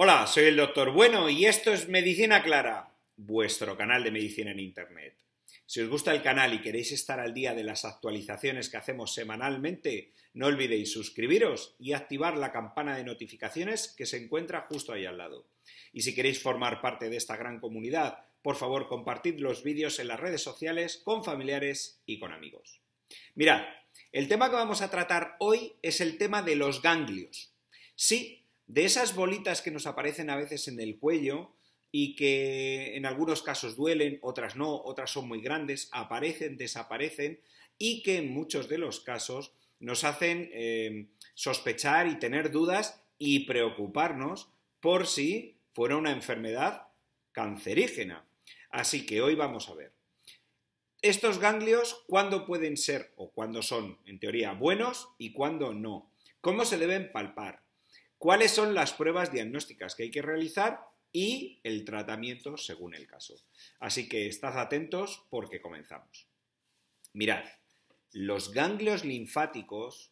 Hola, soy el doctor Bueno y esto es Medicina Clara, vuestro canal de medicina en Internet. Si os gusta el canal y queréis estar al día de las actualizaciones que hacemos semanalmente, no olvidéis suscribiros y activar la campana de notificaciones que se encuentra justo ahí al lado. Y si queréis formar parte de esta gran comunidad, por favor compartid los vídeos en las redes sociales con familiares y con amigos. Mirad, el tema que vamos a tratar hoy es el tema de los ganglios. Sí, de esas bolitas que nos aparecen a veces en el cuello y que en algunos casos duelen, otras no, otras son muy grandes, aparecen, desaparecen y que en muchos de los casos nos hacen em, sospechar y tener dudas y preocuparnos por si fuera una enfermedad cancerígena. Así que hoy vamos a ver. Estos ganglios, ¿cuándo pueden ser o cuándo son, en teoría, buenos y cuándo no? ¿Cómo se deben palpar? cuáles son las pruebas diagnósticas que hay que realizar y el tratamiento según el caso. Así que estad atentos porque comenzamos. Mirad, los ganglios linfáticos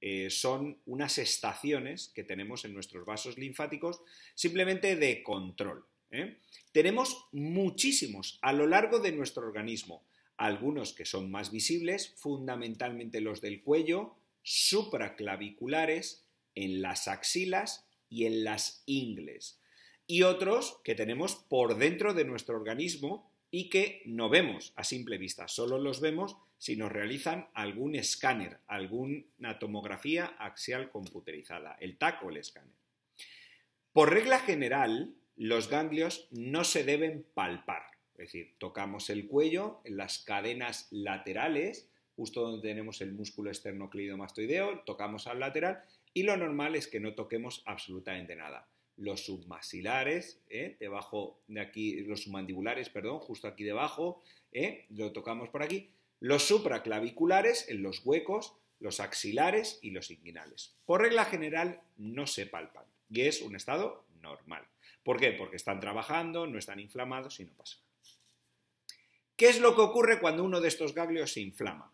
eh, son unas estaciones que tenemos en nuestros vasos linfáticos simplemente de control. ¿eh? Tenemos muchísimos a lo largo de nuestro organismo, algunos que son más visibles, fundamentalmente los del cuello, supraclaviculares, en las axilas y en las ingles. Y otros que tenemos por dentro de nuestro organismo y que no vemos a simple vista, solo los vemos si nos realizan algún escáner, alguna tomografía axial computerizada, el TAC o el escáner. Por regla general, los ganglios no se deben palpar, es decir, tocamos el cuello, en las cadenas laterales, justo donde tenemos el músculo esternocleidomastoideo, tocamos al lateral y lo normal es que no toquemos absolutamente nada. Los submaxilares, ¿eh? debajo de aquí, los submandibulares, perdón, justo aquí debajo, ¿eh? lo tocamos por aquí. Los supraclaviculares en los huecos, los axilares y los inguinales. Por regla general no se palpan y es un estado normal. ¿Por qué? Porque están trabajando, no están inflamados y no pasa ¿Qué es lo que ocurre cuando uno de estos ganglios se inflama?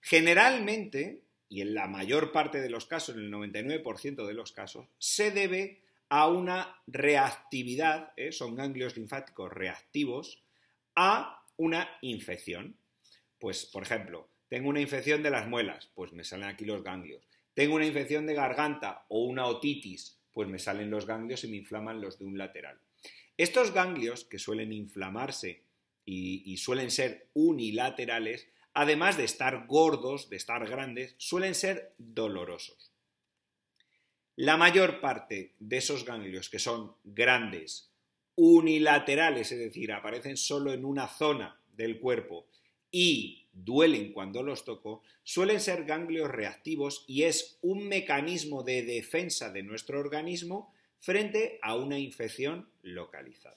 Generalmente y en la mayor parte de los casos, en el 99% de los casos, se debe a una reactividad, ¿eh? son ganglios linfáticos reactivos, a una infección. Pues, por ejemplo, tengo una infección de las muelas, pues me salen aquí los ganglios. Tengo una infección de garganta o una otitis, pues me salen los ganglios y me inflaman los de un lateral. Estos ganglios que suelen inflamarse y suelen ser unilaterales además de estar gordos, de estar grandes, suelen ser dolorosos. La mayor parte de esos ganglios que son grandes, unilaterales, es decir, aparecen solo en una zona del cuerpo y duelen cuando los toco, suelen ser ganglios reactivos y es un mecanismo de defensa de nuestro organismo frente a una infección localizada.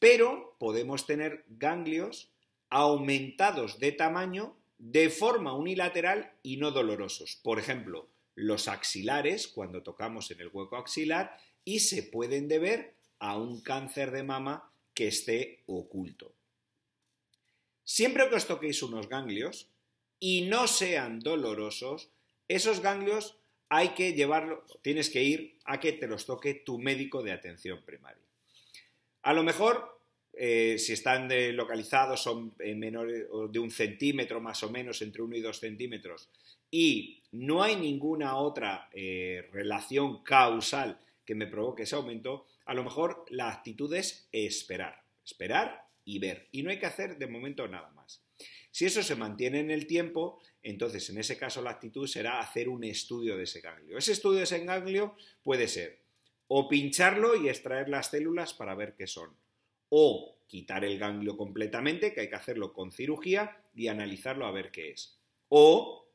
Pero podemos tener ganglios aumentados de tamaño de forma unilateral y no dolorosos. Por ejemplo, los axilares, cuando tocamos en el hueco axilar, y se pueden deber a un cáncer de mama que esté oculto. Siempre que os toquéis unos ganglios y no sean dolorosos, esos ganglios hay que llevarlo, tienes que ir a que te los toque tu médico de atención primaria. A lo mejor eh, si están localizados son eh, menores de un centímetro más o menos, entre uno y dos centímetros, y no hay ninguna otra eh, relación causal que me provoque ese aumento, a lo mejor la actitud es esperar, esperar y ver, y no hay que hacer de momento nada más. Si eso se mantiene en el tiempo, entonces en ese caso la actitud será hacer un estudio de ese ganglio. Ese estudio de ese ganglio puede ser o pincharlo y extraer las células para ver qué son, o quitar el ganglio completamente, que hay que hacerlo con cirugía y analizarlo a ver qué es. O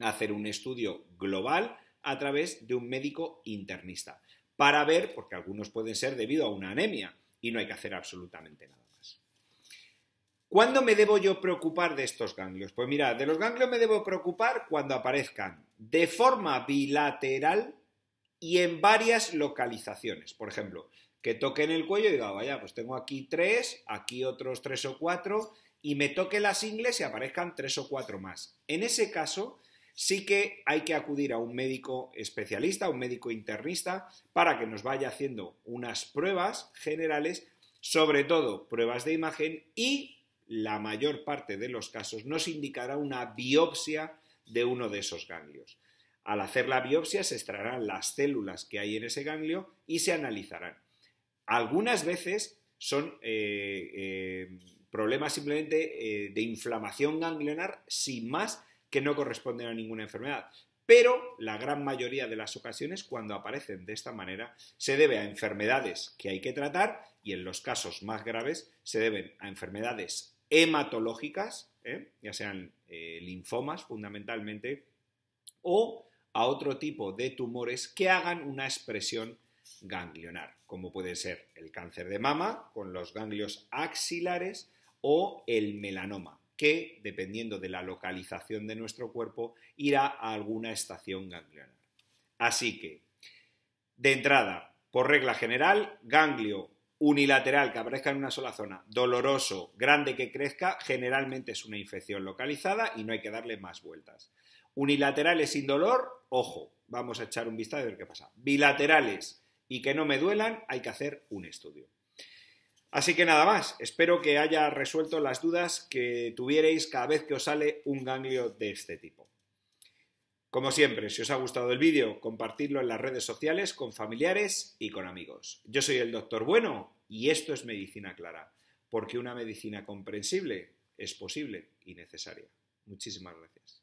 hacer un estudio global a través de un médico internista para ver, porque algunos pueden ser debido a una anemia y no hay que hacer absolutamente nada más. ¿Cuándo me debo yo preocupar de estos ganglios? Pues mira, de los ganglios me debo preocupar cuando aparezcan de forma bilateral y en varias localizaciones. Por ejemplo, que toque en el cuello y diga, ah, vaya, pues tengo aquí tres, aquí otros tres o cuatro, y me toque las ingles y aparezcan tres o cuatro más. En ese caso, sí que hay que acudir a un médico especialista, un médico internista, para que nos vaya haciendo unas pruebas generales, sobre todo pruebas de imagen, y la mayor parte de los casos nos indicará una biopsia de uno de esos ganglios. Al hacer la biopsia se extraerán las células que hay en ese ganglio y se analizarán. Algunas veces son eh, eh, problemas simplemente eh, de inflamación ganglionar sin más que no corresponden a ninguna enfermedad. Pero la gran mayoría de las ocasiones cuando aparecen de esta manera se debe a enfermedades que hay que tratar y en los casos más graves se deben a enfermedades hematológicas, ya sean linfomas fundamentalmente, o a otro tipo de tumores que hagan una expresión ganglionar, como puede ser el cáncer de mama con los ganglios axilares o el melanoma, que dependiendo de la localización de nuestro cuerpo irá a alguna estación ganglionar. Así que, de entrada, por regla general, ganglio unilateral que aparezca en una sola zona, doloroso, grande que crezca, generalmente es una infección localizada y no hay que darle más vueltas. Unilaterales sin dolor, ojo, vamos a echar un vistazo a ver qué pasa. Bilaterales, y que no me duelan, hay que hacer un estudio. Así que nada más, espero que haya resuelto las dudas que tuvierais cada vez que os sale un ganglio de este tipo. Como siempre, si os ha gustado el vídeo, compartidlo en las redes sociales con familiares y con amigos. Yo soy el Doctor Bueno y esto es Medicina Clara, porque una medicina comprensible es posible y necesaria. Muchísimas gracias.